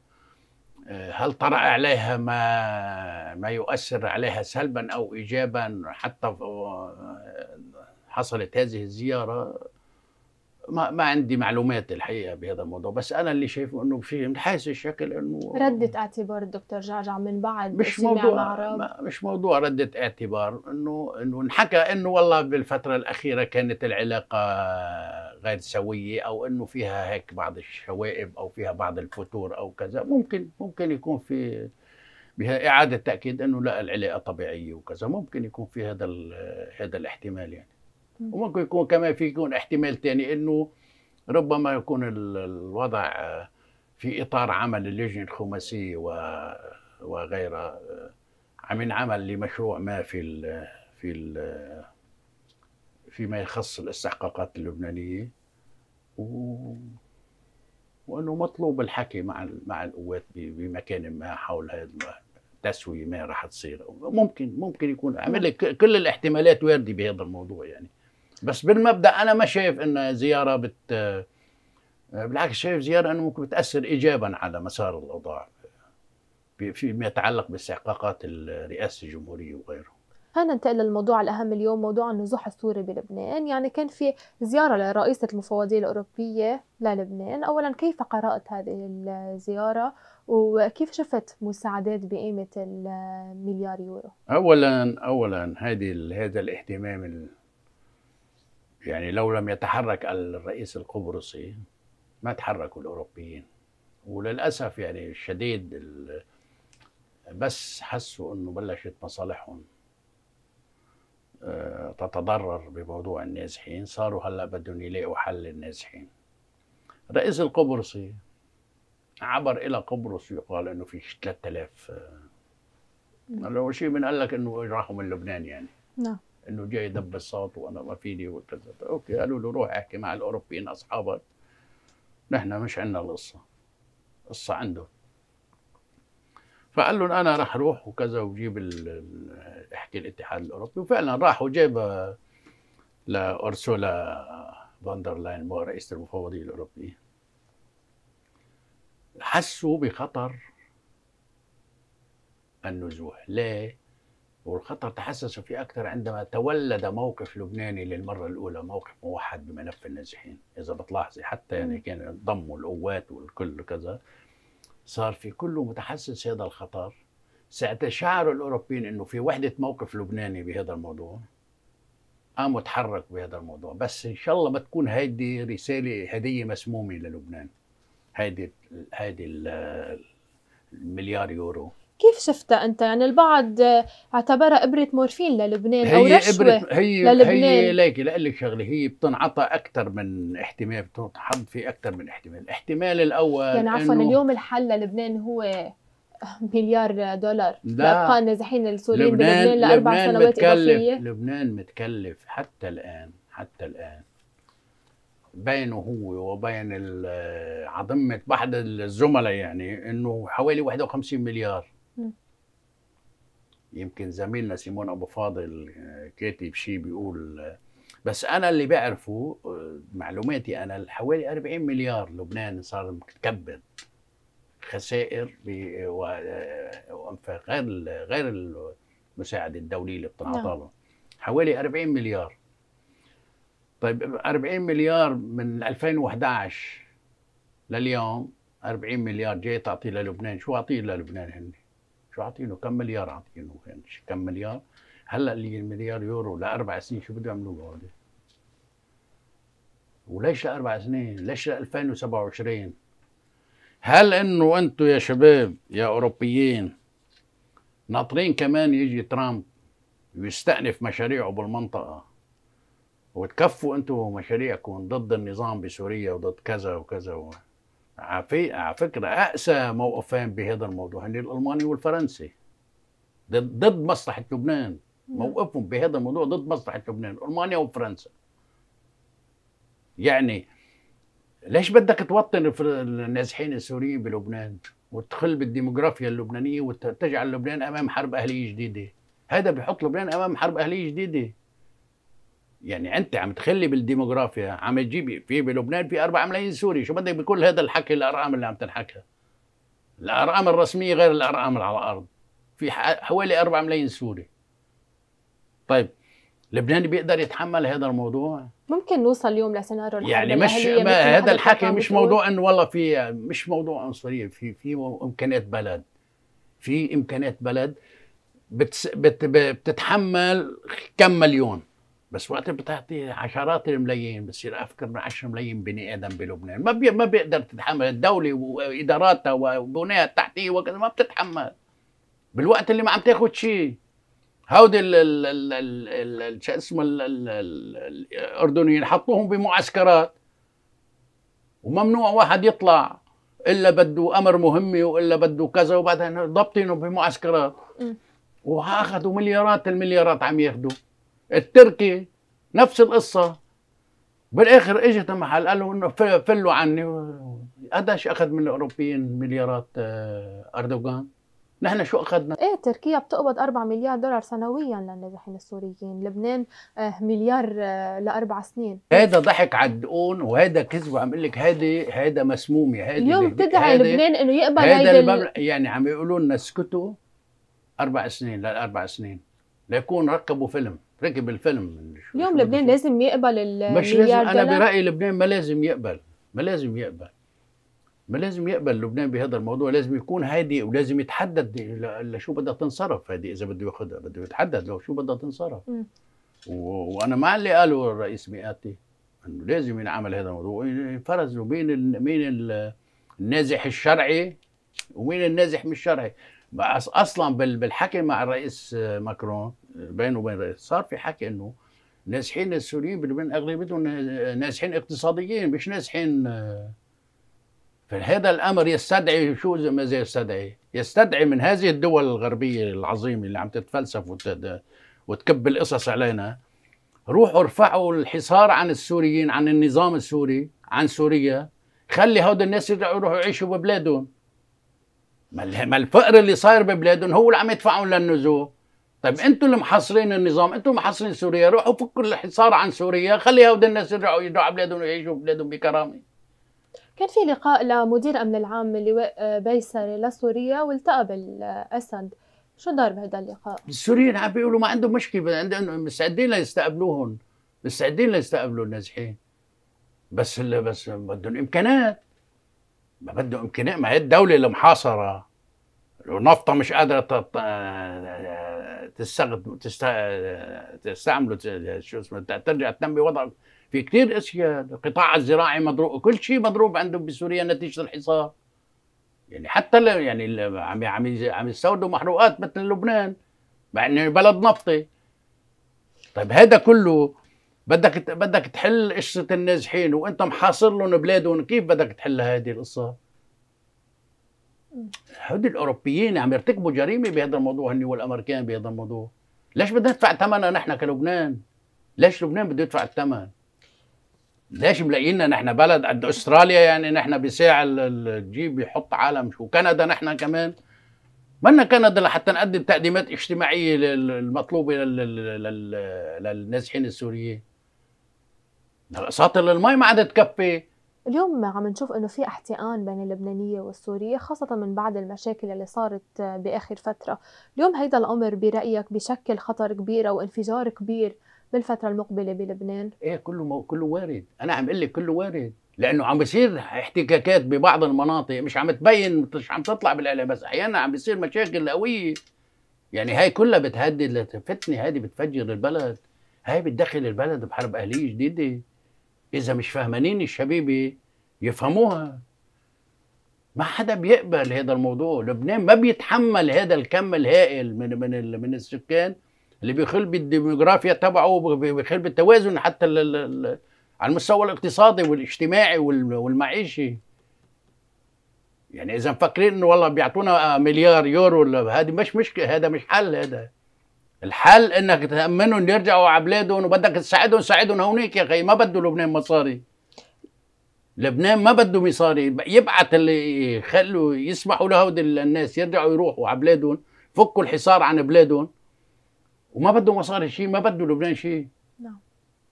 هل طرأ عليها ما ما يؤثر عليها سلبا او ايجابا حتى حصلت هذه الزياره ما ما عندي معلومات الحقيقه بهذا الموضوع بس انا اللي شايفه انه في من حيث الشكل انه رده اعتبار الدكتور جعجع من بعد مش موضوع مش موضوع رده اعتبار انه انه انحكى انه والله بالفتره الاخيره كانت العلاقه غير سويه او انه فيها هيك بعض الشوائب او فيها بعض الفتور او كذا ممكن ممكن يكون في بها اعاده تاكيد انه لا العلاقه طبيعيه وكذا ممكن يكون في هذا هذا الاحتمال يعني وممكن يكون كمان في يكون احتمال ثاني انه ربما يكون الوضع في اطار عمل اللجنه الخماسيه وغيرها عم ينعمل لمشروع ما في ال في ال فيما يخص الاستحقاقات اللبنانيه و... وانه مطلوب الحكي مع مع القوات بمكان ما حول هذا التسويه ما راح تصير ممكن ممكن يكون عمل كل الاحتمالات وارده بهذا الموضوع يعني بس بالمبدا انا ما شايف ان زياره بت بالعكس شايف زياره انه ممكن بتاثر ايجابا على مسار الاوضاع فيما يتعلق باستحقاقات الرئاسه الجمهوريه وغيره خلينا ننتقل للموضوع الأهم اليوم موضوع النزوح السوري بلبنان يعني كان في زيارة لرئيسة المفوضية الأوروبية للبنان أولا كيف قرأت هذه الزيارة وكيف شفت مساعدات بقيمة المليار يورو أولا أولا هذه هذا الاهتمام ال... يعني لو لم يتحرك الرئيس القبرصي ما تحركوا الأوروبيين وللأسف يعني الشديد ال... بس حسوا أنه بلشت مصالحهم تتضرر بموضوع النازحين صاروا هلا بدهم يلاقوا حل للنازحين رئيس القبرصي عبر الى قبرص يقال انه في 3000 قال له شيء من قال لك انه راحوا من لبنان يعني نعم انه جاي دب الصوت وانا ما فيني وكذا اوكي قالوا له روح احكي مع الاوروبيين اصحابك نحن مش عندنا القصه القصه عندهم فقال لهم انا راح اروح وكذا وجيب احكي الاتحاد الاوروبي وفعلا راح وجاب آه، لارسولا فاندرلاين مو رئيس المفوضيه الاوروبيه حسوا بخطر النزوح ليه؟ والخطر تحسسوا فيه أكثر عندما تولد موقف لبناني للمرة الأولى موقف موحد بملف النازحين إذا بتلاحظي حتى يعني كان ضموا القوات والكل وكذا صار في كله متحسس هذا الخطر ساعتها شعر الاوروبيين انه في وحده موقف لبناني بهذا الموضوع قاموا تحرك بهذا الموضوع بس ان شاء الله ما تكون هيدي رساله هديه مسمومه للبنان هيدي هيدي المليار يورو كيف شفتها انت يعني البعض اعتبرها ابره مورفين للبنان او رشوه إبرة هي للبنان هي ليكي لك شغله هي بتنعطى اكثر من احتمال بتنحط في اكثر من احتمال الاحتمال الاول يعني عفوا اليوم الحل للبنان هو مليار دولار لابقاء النازحين السوريين بلبنان لاربع لبنان سنوات متكلف اضافيه لبنان متكلف حتى الان حتى الان بينه هو وبين عظمه بعض الزملاء يعني انه حوالي 51 مليار يمكن زميلنا سيمون ابو فاضل آه، كاتب شيء بيقول آه، بس انا اللي بعرفه آه، معلوماتي انا حوالي 40 مليار لبنان صار متكبد خسائر وانفاق غير غير المساعده الدوليه اللي بتنعطى نعم. له حوالي 40 مليار طيب 40 مليار من 2011 لليوم 40 مليار جاي تعطيه للبنان شو اعطيه للبنان هن شو عاطينه كم مليار عاطينه كان كم مليار هلا اللي مليار يورو لاربع سنين شو بده يعملوا هودي وليش لاربع سنين ليش ل 2027 هل انه انتم يا شباب يا اوروبيين ناطرين كمان يجي ترامب ويستأنف مشاريعه بالمنطقه وتكفوا انتم مشاريعكم ضد النظام بسوريا وضد كذا وكذا و... على فكره اقسى موقفين بهذا الموضوع هن الالماني والفرنسي ضد ضد مصلحه لبنان نعم. موقفهم بهذا الموضوع ضد مصلحه لبنان المانيا وفرنسا يعني ليش بدك توطن النازحين السوريين بلبنان وتخل بالديموغرافيا اللبنانيه وتجعل لبنان امام حرب اهليه جديده هذا بيحط لبنان امام حرب اهليه جديده يعني انت عم تخلي بالديموغرافيا عم تجيب في بلبنان في 4 ملايين سوري شو بدك بكل هذا الحكي الارقام اللي عم تنحكى الارقام الرسميه غير الارقام اللي على الارض في حوالي 4 ملايين سوري طيب لبنان بيقدر يتحمل هذا الموضوع ممكن نوصل اليوم لسيناريو يعني مش ما هذا الحكي مش موضوع انه والله في مش موضوع عنصريه في في امكانيات بلد في امكانيات بلد بتس بت بتتحمل كم مليون بس وقت بتعطي عشرات الملايين بتصير اكثر من 10 ملايين بني ادم بلبنان ما بي ما بيقدر تتحمل الدوله واداراتها وبنيها التحتيه وكذا ما بتتحمل بالوقت اللي ما عم تاخذ شيء هودي ال ال ال شو اسمه الاردنيين حطوهم بمعسكرات وممنوع واحد يطلع الا بده امر مهمه والا بده كذا وبعدين ضبطينه بمعسكرات واخذوا مليارات المليارات عم ياخذوا التركي نفس القصه بالاخر اجت محل قالوا انه فلوا عني قديش اخذ من الاوروبيين مليارات آه، اردوغان نحن شو اخذنا؟ ايه تركيا بتقبض 4 مليار دولار سنويا للنازحين السوريين، لبنان آه، مليار آه، لاربع سنين هذا ضحك على الدقون وهذا كذب وعم اقول لك هيدي هذا مسمومه هذه اليوم بتدعي لبنان انه يقبل هذا ال... يعني عم يقولوا لنا اسكتوا اربع سنين للاربع سنين ليكون ركبوا فيلم ركب الفيلم اليوم لبنان لازم يقبل مش لازم انا برايي لبنان ما لازم يقبل ما لازم يقبل ما لازم يقبل لبنان بهذا الموضوع لازم يكون هادي ولازم يتحدد لشو بدها تنصرف هادي اذا بده ياخذها بده يتحدد لو شو بدها تنصرف وانا مع اللي قاله الرئيس مئاتي انه لازم ينعمل هذا الموضوع ينفرز بين مين النازح الشرعي ومين النازح مش شرعي اصلا بالحكي مع الرئيس ماكرون بينه وبين رئيس صار في حكي انه نازحين السوريين بين اغلبيتهم نازحين اقتصاديين مش نازحين آه، فهذا الامر يستدعي شو ماذا يستدعي؟ يستدعي من هذه الدول الغربيه العظيمه اللي عم تتفلسف وتكب القصص علينا روحوا ارفعوا الحصار عن السوريين عن النظام السوري عن سوريا خلي هؤلاء الناس يرجعوا يروحوا يعيشوا ببلادهم ما الفقر اللي صاير ببلادهم هو اللي عم يدفعهم للنزوح طيب انتم اللي محاصرين النظام انتم محاصرين سوريا روحوا فكوا الحصار عن سوريا خلي هؤلاء الناس يرجعوا يرجعوا على بلادهم ويعيشوا بلادهم بكرامه كان في لقاء لمدير امن العام اللواء بيسري لسوريا والتقى بالاسد شو دار بهذا اللقاء؟ السوريين عم بيقولوا ما عندهم مشكله عندهم مستعدين ليستقبلوهم مستعدين ليستقبلوا النازحين بس بس بدهم امكانات ما بده امكانات ما هي الدوله المحاصره ونفطها مش قادره تستخدم تستعمله شو اسمه ترجع تنمي وضعك في كثير اشياء القطاع الزراعي مضروب كل شيء مضروب عندهم بسوريا نتيجه الحصار يعني حتى يعني عم عم عم يستوردوا محروقات مثل لبنان مع انه بلد نفطي طيب هذا كله بدك بدك تحل قصه النازحين وانت محاصر لهم بلادهم كيف بدك تحل هذه القصه؟ هدول الاوروبيين عم يرتكبوا جريمه بهذا الموضوع هن والامريكان بهذا الموضوع ليش بدنا ندفع ثمنها نحن كلبنان ليش لبنان بده يدفع الثمن ليش ملاقينا نحن بلد قد استراليا يعني نحن بساعة الجيب بيحط عالم شو كندا نحن كمان منا كندا لحتى نقدم تقديمات اجتماعية المطلوبة للنازحين السوريين الاساطير المي ما عادت تكفي اليوم عم نشوف انه في احتقان بين اللبنانيه والسوريه خاصه من بعد المشاكل اللي صارت باخر فتره اليوم هيدا الامر برايك بشكل خطر كبير او انفجار كبير بالفتره المقبله بلبنان ايه كله مو... كله وارد انا عم اقول لك كله وارد لانه عم بيصير احتكاكات ببعض المناطق مش عم تبين مش عم تطلع بالاعلام بس احيانا عم بيصير مشاكل قويه يعني هاي كلها بتهدد الفتنه هذه بتفجر البلد هاي بتدخل البلد بحرب اهليه جديده اذا مش فاهمانين الشباب يفهموها ما حدا بيقبل هذا الموضوع لبنان ما بيتحمل هذا الكم الهائل من من من السكان اللي بيخل بالديموغرافيا تبعه بيخل بالتوازن حتى على المستوى الاقتصادي والاجتماعي والمعيشي يعني اذا مفكرين انه والله بيعطونا مليار يورو هذه مش مشكله هذا مش حل هذا الحل انك تامنهم يرجعوا على بلادهم وبدك تساعدهم ساعدهم هونيك يا اخي ما بده لبنان مصاري لبنان ما بده مصاري يبعث اللي يخلوا يسمحوا لهود الناس يرجعوا يروحوا على بلادهم فكوا الحصار عن بلادهم وما بده مصاري شيء ما بده لبنان شيء نعم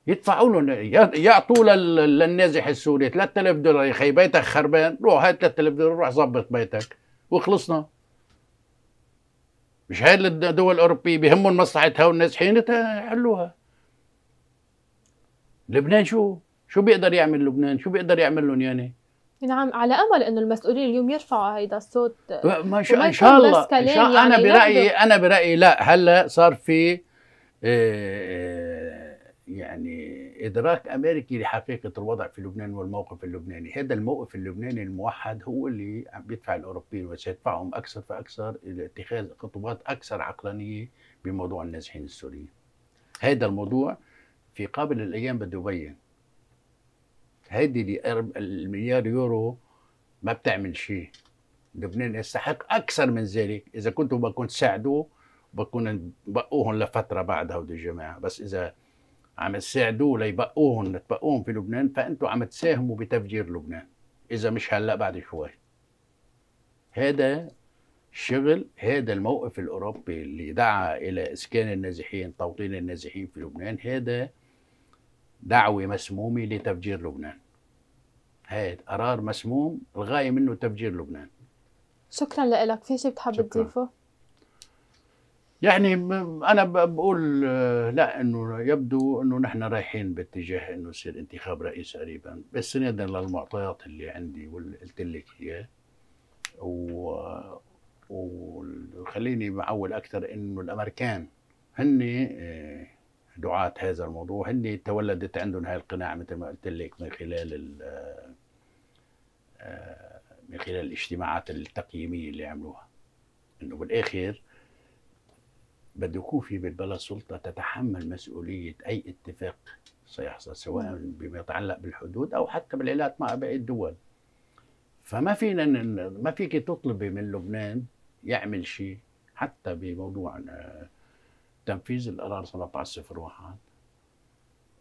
يدفعوا لهم يعطوا للنازح السوري 3000 دولار يا اخي بيتك خربان روح هات 3000 دولار روح ظبط بيتك وخلصنا مش هاي الدول الاوروبيه بيهمهم مصلحتها والناس حينتها يحلوها لبنان شو شو بيقدر يعمل لبنان شو بيقدر يعمل لهم يعني نعم على امل انه المسؤولين اليوم يرفعوا هيدا الصوت ما شاء ان شاء الله إن شاء يعني انا برايي انا برايي لا هلا صار في إيه يعني إدراك أمريكي لحقيقة الوضع في لبنان والموقف اللبناني هذا الموقف اللبناني الموحد هو اللي عم بيدفع الأوروبيين وسيدفعهم أكثر فأكثر إلى اتخاذ خطوات أكثر عقلانية بموضوع النازحين السوريين هذا الموضوع في قابل الأيام بده يبين هذه المليار يورو ما بتعمل شيء لبنان يستحق أكثر من ذلك إذا كنتوا بكون تساعدوه بكون بقوهم لفترة بعد هودي الجماعة بس إذا عم تساعدوه ليبقوهم لتبقوهم في لبنان فانتم عم تساهموا بتفجير لبنان اذا مش هلا بعد شوي هذا الشغل هذا الموقف الاوروبي اللي دعا الى اسكان النازحين توطين النازحين في لبنان هذا دعوه مسمومه لتفجير لبنان هذا قرار مسموم الغايه منه تفجير لبنان شكرا لك في شيء بتحب تضيفه يعني انا بقول آه، لا انه يبدو انه نحن رايحين باتجاه انه يصير انتخاب رئيس قريبا بس سنادا للمعطيات اللي عندي واللي قلت لك اياه و وخليني معول اكثر انه الامريكان هن آه، دعاة هذا الموضوع هن تولدت عندهم هاي القناعة مثل ما قلت لك من خلال آه، من خلال الاجتماعات التقييمية اللي عملوها انه بالاخر بده يكون في بالبلا سلطة تتحمل مسؤولية أي اتفاق سيحصل سواء نعم. بما يتعلق بالحدود أو حتى بالعلاقات مع باقي الدول فما فينا ما فيك تطلبي من لبنان يعمل شيء حتى بموضوع آه، تنفيذ القرار 1701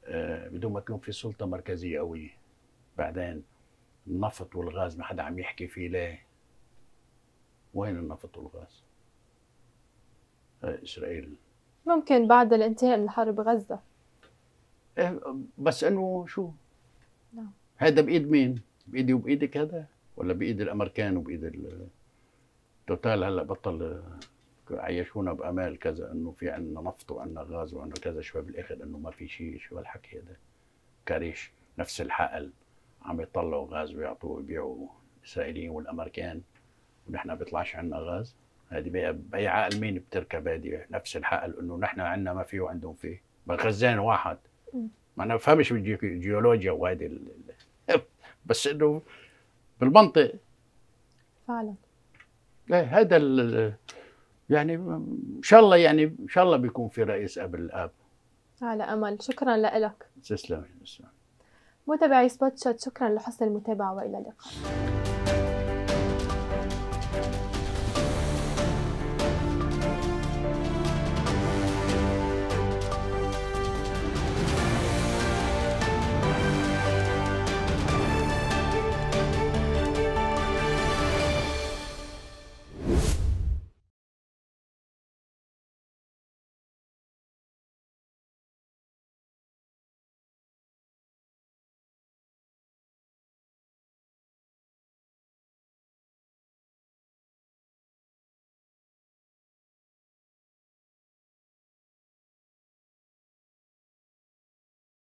آه، بدون ما تكون في سلطه مركزيه قويه بعدين النفط والغاز ما حدا عم يحكي فيه ليه وين النفط والغاز آه، اسرائيل ممكن بعد الانتهاء من الحرب بغزه إيه، بس انه شو نعم هذا بايد مين؟ بايدي وبايدك هذا ولا بايد الامريكان وبايد توتال هلا بطل آه، عيشونا بامال كذا انه في عندنا نفط وعندنا غاز وعندنا كذا شوي بالاخر انه ما في شيء شو هالحكي هذا كريش نفس الحقل عم يطلعوا غاز ويعطوه ويبيعوا الاسرائيليين والامريكان ونحن بيطلعش عندنا غاز هذه باي عقل مين بتركب هذه نفس الحقل انه نحن عندنا ما فيه وعندهم فيه خزان واحد ما انا بفهمش بالجيولوجيا وهذه ال... <laughs> بس انه بالمنطق فعلا ايه هذا ال... يعني ان شاء الله يعني ان شاء الله بيكون في رئيس قبل الاب على امل شكرا لك تسلمي متابعي سبوت شوت شكرا لحسن المتابعه والى اللقاء